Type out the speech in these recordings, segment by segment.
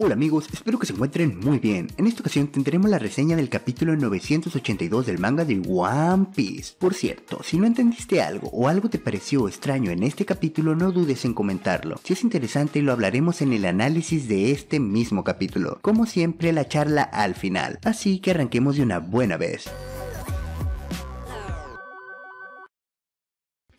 Hola amigos, espero que se encuentren muy bien. En esta ocasión tendremos la reseña del capítulo 982 del manga de One Piece. Por cierto, si no entendiste algo o algo te pareció extraño en este capítulo, no dudes en comentarlo. Si es interesante, lo hablaremos en el análisis de este mismo capítulo. Como siempre, la charla al final. Así que arranquemos de una buena vez.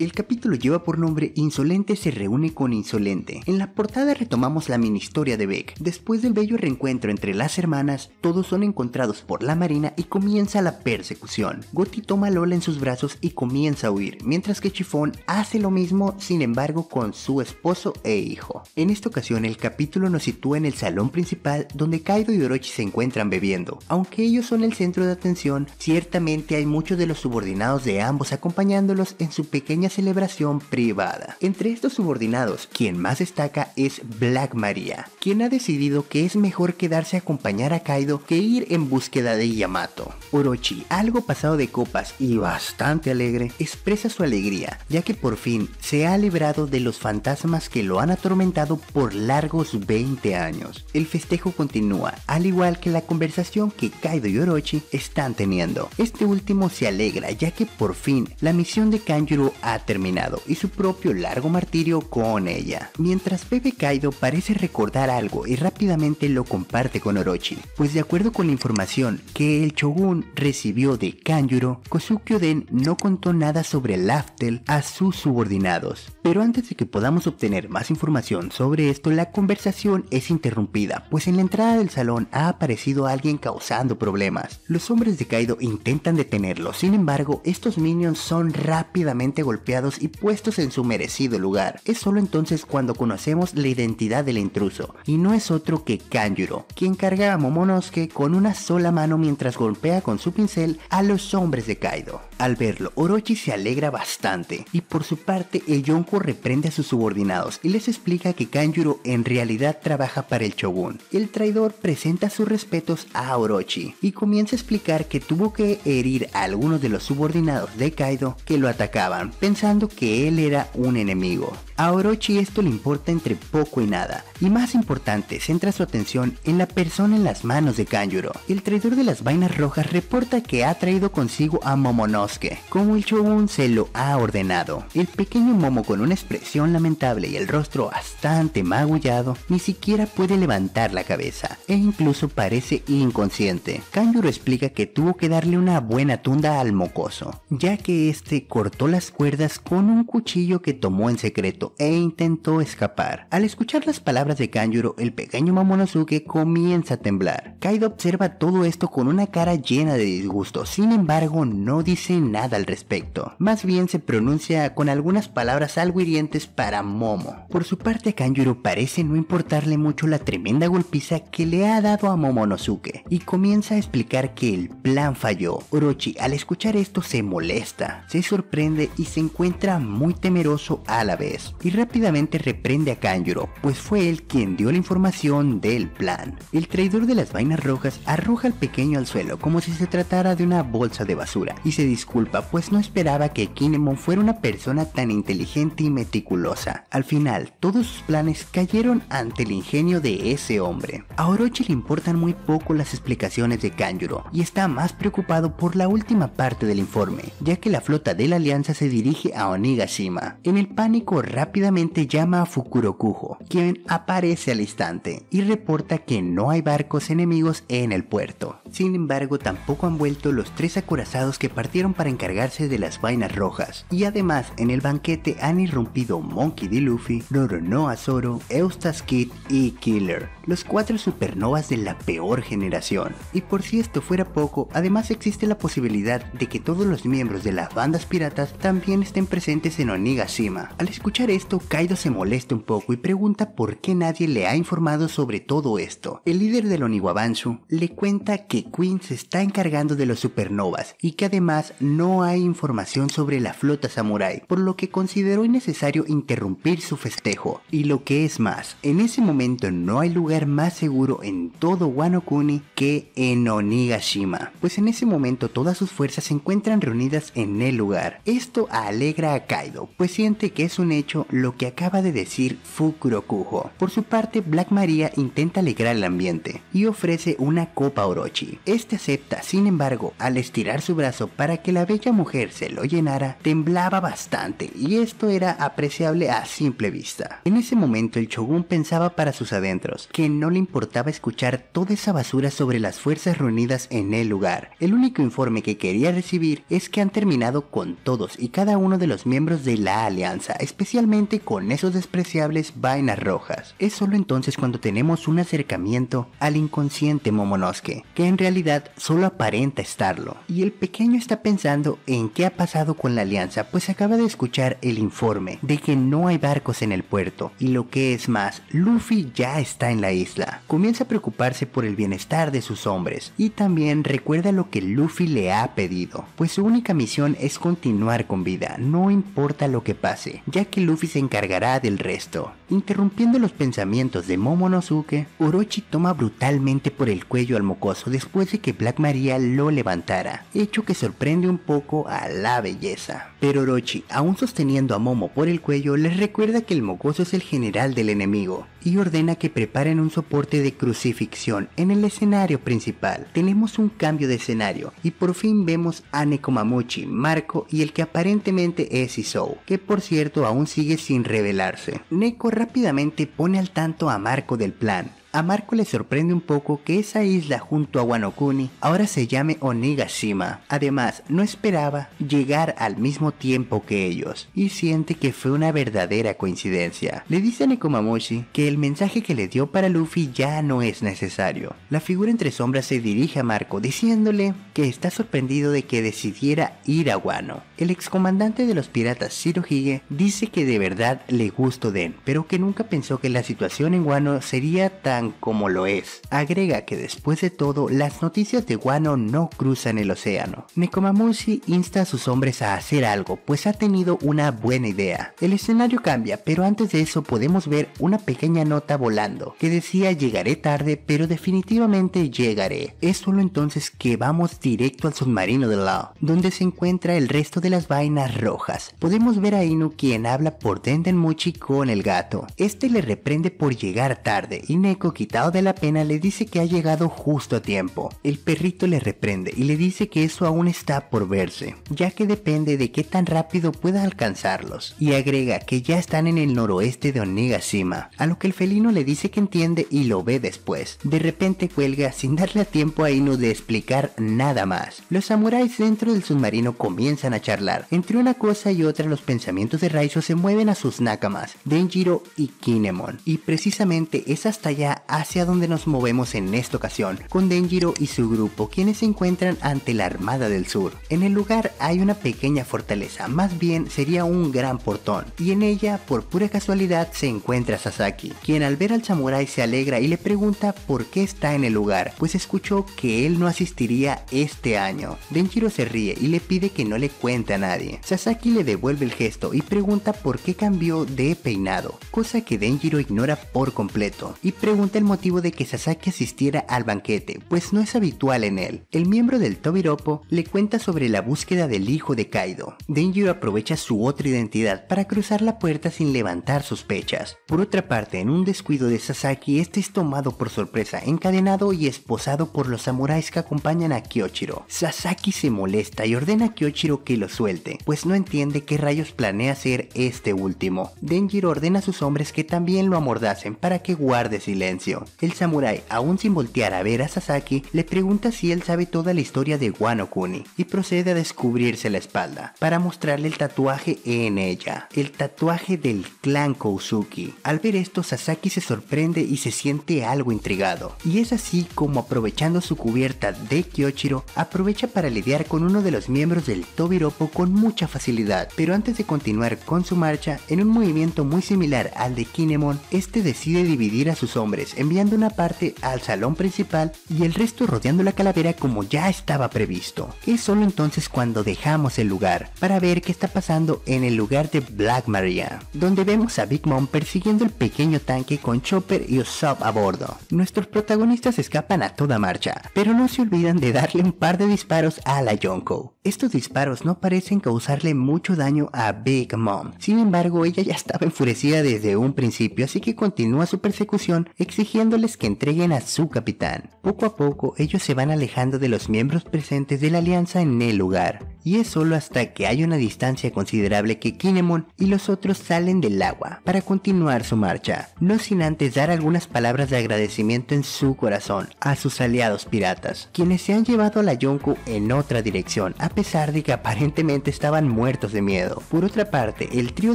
El capítulo lleva por nombre Insolente se reúne con Insolente. En la portada retomamos la mini historia de Beck. Después del bello reencuentro entre las hermanas, todos son encontrados por la marina y comienza la persecución. Gotti toma a Lola en sus brazos y comienza a huir, mientras que Chifón hace lo mismo, sin embargo, con su esposo e hijo. En esta ocasión, el capítulo nos sitúa en el salón principal donde Kaido y Orochi se encuentran bebiendo. Aunque ellos son el centro de atención, ciertamente hay muchos de los subordinados de ambos acompañándolos en su pequeña celebración privada. Entre estos subordinados, quien más destaca es Black Maria, quien ha decidido que es mejor quedarse a acompañar a Kaido que ir en búsqueda de Yamato. Orochi, algo pasado de copas y bastante alegre, expresa su alegría, ya que por fin se ha librado de los fantasmas que lo han atormentado por largos 20 años. El festejo continúa, al igual que la conversación que Kaido y Orochi están teniendo. Este último se alegra ya que por fin la misión de Kanjuro ha terminado y su propio largo martirio con ella. Mientras Pepe Kaido parece recordar algo y rápidamente lo comparte con Orochi, pues de acuerdo con la información que el Shogun recibió de Kanjuro, Kosuke Oden no contó nada sobre el Aftel a sus subordinados. Pero antes de que podamos obtener más información sobre esto, la conversación es interrumpida, pues en la entrada del salón ha aparecido alguien causando problemas. Los hombres de Kaido intentan detenerlo, sin embargo, estos minions son rápidamente golpeados y puestos en su merecido lugar. Es solo entonces cuando conocemos la identidad del intruso, y no es otro que Kanjuro, quien carga a Momonosuke con una sola mano mientras golpea con su pincel a los hombres de Kaido. Al verlo, Orochi se alegra bastante y por su parte el Yonko reprende a sus subordinados y les explica que Kanjuro en realidad trabaja para el Shogun. El traidor presenta sus respetos a Orochi y comienza a explicar que tuvo que herir a algunos de los subordinados de Kaido que lo atacaban pensando que él era un enemigo. A Orochi esto le importa entre poco y nada, y más importante, centra su atención en la persona en las manos de Kanjuro. El traidor de las vainas rojas reporta que ha traído consigo a Momonosuke, como el Shogun se lo ha ordenado. El pequeño Momo con una expresión lamentable y el rostro bastante magullado, ni siquiera puede levantar la cabeza, e incluso parece inconsciente. Kanjuro explica que tuvo que darle una buena tunda al mocoso, ya que este cortó las cuerdas con un cuchillo que tomó en secreto e intentó escapar. Al escuchar las palabras de Kanjuro, el pequeño Momonosuke comienza a temblar. Kaido observa todo esto con una cara llena de disgusto, sin embargo no dice nada al respecto. Más bien se pronuncia con algunas palabras algo hirientes para Momo. Por su parte, Kanjuro parece no importarle mucho la tremenda golpiza que le ha dado a Momonosuke y comienza a explicar que el plan falló. Orochi al escuchar esto se molesta, se sorprende y se encuentra muy temeroso a la vez y rápidamente reprende a Kanjuro, pues fue él quien dio la información del plan. El traidor de las vainas rojas arroja al pequeño al suelo como si se tratara de una bolsa de basura y se disculpa pues no esperaba que Kinemon fuera una persona tan inteligente y meticulosa. Al final, todos sus planes cayeron ante el ingenio de ese hombre. A Orochi le importan muy poco las explicaciones de Kanjuro y está más preocupado por la última parte del informe, ya que la flota de la alianza se dirige a Onigashima. En el pánico rápido rápidamente llama a Fukurokujo, quien aparece al instante y reporta que no hay barcos enemigos en el puerto. Sin embargo, tampoco han vuelto los tres acorazados que partieron para encargarse de las vainas rojas. Y además, en el banquete han irrumpido Monkey D. Luffy, Roronoa Zoro, Eustace Kid y Killer, los cuatro supernovas de la peor generación. Y por si esto fuera poco, además existe la posibilidad de que todos los miembros de las bandas piratas también estén presentes en Onigashima. Al escuchar esto, Kaido se molesta un poco y pregunta por qué nadie le ha informado sobre todo esto. El líder del Oniwabansu le cuenta que Queen se está encargando de los supernovas y que además no hay información sobre la flota samurai, por lo que consideró innecesario interrumpir su festejo. Y lo que es más, en ese momento no hay lugar más seguro en todo Wano Kuni que en Onigashima, pues en ese momento todas sus fuerzas se encuentran reunidas en el lugar. Esto alegra a Kaido, pues siente que es un hecho lo que acaba de decir Fukuro Por su parte, Black Maria intenta alegrar el ambiente y ofrece una copa Orochi, este acepta, sin embargo, al estirar su brazo para que la bella mujer se lo llenara, temblaba bastante y esto era apreciable a simple vista. En ese momento el Shogun pensaba para sus adentros que no le importaba escuchar toda esa basura sobre las fuerzas reunidas en el lugar. El único informe que quería recibir es que han terminado con todos y cada uno de los miembros de la alianza, especialmente con esos despreciables vainas rojas. Es solo entonces cuando tenemos un acercamiento al inconsciente Momonosuke, que en realidad solo aparenta estarlo. Y el pequeño está pensando en qué ha pasado con la alianza, pues acaba de escuchar el informe de que no hay barcos en el puerto. Y lo que es más, Luffy ya está en la isla. Comienza a preocuparse por el bienestar de sus hombres y también recuerda lo que Luffy le ha pedido, pues su única misión es continuar con vida, no importa lo que pase, ya que Luffy se encargará del resto. Interrumpiendo los pensamientos de Momonosuke, Orochi toma brutalmente por el cuello al mocoso después de que Black Maria lo levantara, hecho que sorprende un poco a la belleza. Pero Orochi, aún sosteniendo a Momo por el cuello, les recuerda que el mocoso es el general del enemigo y ordena que preparen un soporte de crucifixión en el escenario principal. Tenemos un cambio de escenario y por fin vemos a Nekomamuchi, Marco y el que aparentemente es Isou, que por cierto aún sigue sin revelarse. Neko rápidamente pone al tanto a Marco del plan a Marco le sorprende un poco que esa isla junto a Wanokuni ahora se llame Onigashima. Además, no esperaba llegar al mismo tiempo que ellos y siente que fue una verdadera coincidencia. Le dice a Nekomamushi que el mensaje que le dio para Luffy ya no es necesario. La figura entre sombras se dirige a Marco diciéndole que está sorprendido de que decidiera ir a Wano. El excomandante de los piratas Shirohige dice que de verdad le gustó Den, pero que nunca pensó que la situación en Wano sería tan como lo es. Agrega que después de todo, las noticias de Wano no cruzan el océano. Nekomamushi insta a sus hombres a hacer algo, pues ha tenido una buena idea. El escenario cambia, pero antes de eso podemos ver una pequeña nota volando, que decía llegaré tarde, pero definitivamente llegaré. Es solo entonces que vamos directo al submarino de Law, donde se encuentra el resto de las vainas rojas. Podemos ver a Inu quien habla por Dendenmuchi con el gato. Este le reprende por llegar tarde y Neko quitado de la pena le dice que ha llegado justo a tiempo. El perrito le reprende y le dice que eso aún está por verse, ya que depende de qué tan rápido pueda alcanzarlos, y agrega que ya están en el noroeste de Onigashima, a lo que el felino le dice que entiende y lo ve después. De repente cuelga sin darle tiempo a Inu de explicar nada más. Los samuráis dentro del submarino comienzan a charlar. Entre una cosa y otra los pensamientos de Raizo se mueven a sus nakamas, Denjiro y Kinemon, y precisamente es hasta allá hacia donde nos movemos en esta ocasión, con Denjiro y su grupo quienes se encuentran ante la Armada del Sur. En el lugar hay una pequeña fortaleza, más bien sería un gran portón, y en ella por pura casualidad se encuentra Sasaki, quien al ver al Samurai se alegra y le pregunta por qué está en el lugar, pues escuchó que él no asistiría este año. Denjiro se ríe y le pide que no le cuente a nadie. Sasaki le devuelve el gesto y pregunta por qué cambió de peinado, cosa que Denjiro ignora por completo, y pregunta el motivo de que Sasaki asistiera al banquete, pues no es habitual en él. El miembro del Tobiropo le cuenta sobre la búsqueda del hijo de Kaido. Denjiro aprovecha su otra identidad para cruzar la puerta sin levantar sospechas. Por otra parte, en un descuido de Sasaki, este es tomado por sorpresa, encadenado y esposado por los samuráis que acompañan a Kyochiro. Sasaki se molesta y ordena a Kyochiro que lo suelte, pues no entiende qué rayos planea hacer este último. Denjiro ordena a sus hombres que también lo amordacen para que guarde silencio. El samurái, aún sin voltear a ver a Sasaki, le pregunta si él sabe toda la historia de Wano Kuni y procede a descubrirse la espalda para mostrarle el tatuaje en ella, el tatuaje del clan Kousuki. Al ver esto, Sasaki se sorprende y se siente algo intrigado. Y es así como aprovechando su cubierta de Kyochiro, aprovecha para lidiar con uno de los miembros del Tobiropo con mucha facilidad. Pero antes de continuar con su marcha, en un movimiento muy similar al de Kinemon, este decide dividir a sus hombres enviando una parte al salón principal y el resto rodeando la calavera como ya estaba previsto. Es solo entonces cuando dejamos el lugar para ver qué está pasando en el lugar de Black Maria, donde vemos a Big Mom persiguiendo el pequeño tanque con Chopper y Usopp a bordo. Nuestros protagonistas escapan a toda marcha, pero no se olvidan de darle un par de disparos a la Yonko. Estos disparos no parecen causarle mucho daño a Big Mom, sin embargo ella ya estaba enfurecida desde un principio, así que continúa su persecución exigiéndoles que entreguen a su capitán. Poco a poco ellos se van alejando de los miembros presentes de la alianza en el lugar, y es solo hasta que hay una distancia considerable que Kinemon y los otros salen del agua para continuar su marcha, no sin antes dar algunas palabras de agradecimiento en su corazón a sus aliados piratas, quienes se han llevado a la Yonku en otra dirección, a pesar de que aparentemente estaban muertos de miedo. Por otra parte, el trío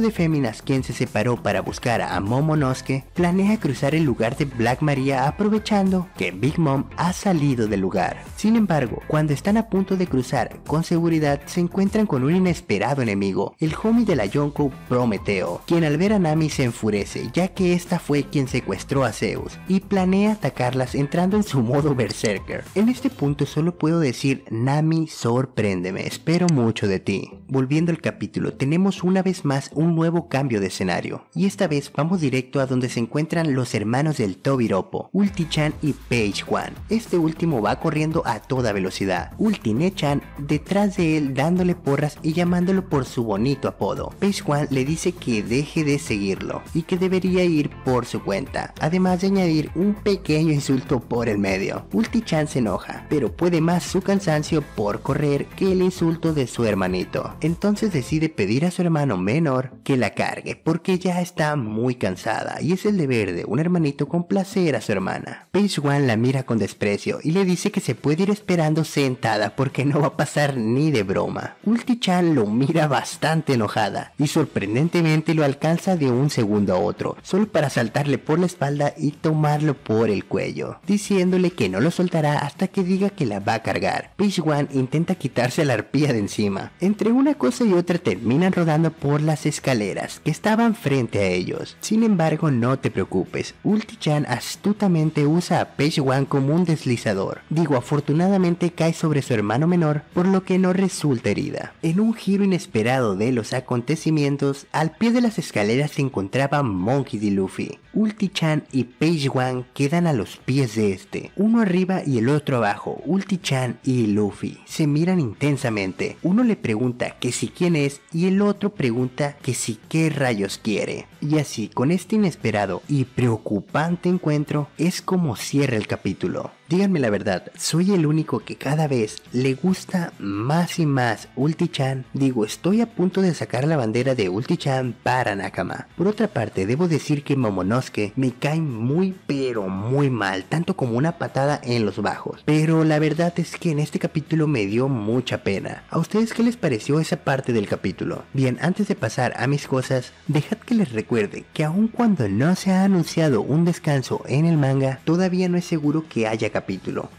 de féminas quien se separó para buscar a Momonosuke planea cruzar el lugar de Black Maria aprovechando que Big Mom ha salido del lugar. Sin embargo, cuando están a punto de cruzar con seguridad se encuentran con un inesperado enemigo, el homie de la Yonko Prometeo, quien al ver a Nami se enfurece ya que esta fue quien secuestró a Zeus y planea atacarlas entrando en su modo berserker. En este punto solo puedo decir Nami sorpréndeme, espero mucho de ti. Volviendo al capítulo, tenemos una vez más un nuevo cambio de escenario y esta vez vamos directo a donde se encuentran los hermanos del Tobiropo, Ulti-chan y Page-Juan. Este último va corriendo a toda velocidad. ne chan detrás de él dándole porras y llamándolo por su bonito apodo. Page-Juan le dice que deje de seguirlo y que debería ir por su cuenta, además de añadir un pequeño insulto por el medio. Ulti-chan se enoja, pero puede más su cansancio por correr que el insulto de su hermanito. Entonces decide pedir a su hermano menor que la cargue porque ya está muy cansada y es el deber de un hermanito con placer a su hermana. Page One la mira con desprecio y le dice que se puede ir esperando sentada porque no va a pasar ni de broma. Ulti-chan lo mira bastante enojada y sorprendentemente lo alcanza de un segundo a otro, solo para saltarle por la espalda y tomarlo por el cuello, diciéndole que no lo soltará hasta que diga que la va a cargar. Page One intenta quitarse la arpía de encima. Entre una cosa y otra terminan rodando por las escaleras que estaban frente a ellos. Sin embargo, no te preocupes, Ulti-chan astutamente usa a Page One como un deslizador. Digo, afortunadamente cae sobre su hermano menor, por lo que no resulta herida. En un giro inesperado de los acontecimientos, al pie de las escaleras se encontraban Monkey D. Luffy. Ulti-chan y Page One quedan a los pies de este, uno arriba y el otro abajo. Ulti-chan y Luffy se miran intensamente. Uno le pregunta que si quién es y el otro pregunta que si qué rayos quiere. Y así, con este inesperado y preocupante este encuentro es como cierra el capítulo. Díganme la verdad, soy el único que cada vez le gusta más y más Ulti-chan. Digo, estoy a punto de sacar la bandera de Ulti-chan para Nakama. Por otra parte, debo decir que Momonosuke me cae muy pero muy mal, tanto como una patada en los bajos. Pero la verdad es que en este capítulo me dio mucha pena. ¿A ustedes qué les pareció esa parte del capítulo? Bien, antes de pasar a mis cosas, dejad que les recuerde que aun cuando no se ha anunciado un descanso en el manga, todavía no es seguro que haya capítulo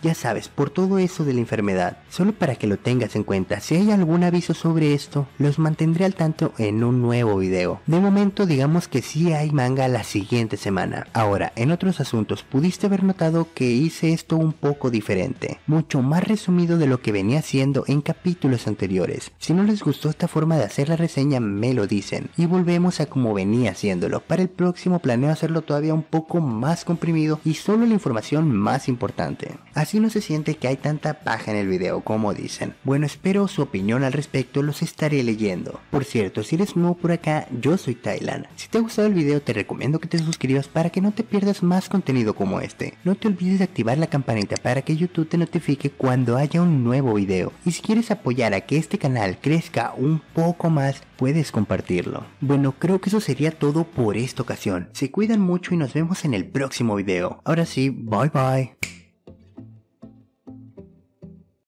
ya sabes, por todo eso de la enfermedad. Solo para que lo tengas en cuenta, si hay algún aviso sobre esto, los mantendré al tanto en un nuevo video. De momento digamos que sí hay manga la siguiente semana. Ahora, en otros asuntos, pudiste haber notado que hice esto un poco diferente, mucho más resumido de lo que venía haciendo en capítulos anteriores. Si no les gustó esta forma de hacer la reseña, me lo dicen y volvemos a como venía haciéndolo. Para el próximo planeo hacerlo todavía un poco más comprimido y solo la información más importante Así no se siente que hay tanta paja en el video como dicen. Bueno, espero su opinión al respecto, los estaré leyendo. Por cierto, si eres nuevo por acá, yo soy tailand Si te ha gustado el video, te recomiendo que te suscribas para que no te pierdas más contenido como este. No te olvides de activar la campanita para que YouTube te notifique cuando haya un nuevo video. Y si quieres apoyar a que este canal crezca un poco más, puedes compartirlo. Bueno, creo que eso sería todo por esta ocasión. Se cuidan mucho y nos vemos en el próximo video. Ahora sí, bye bye.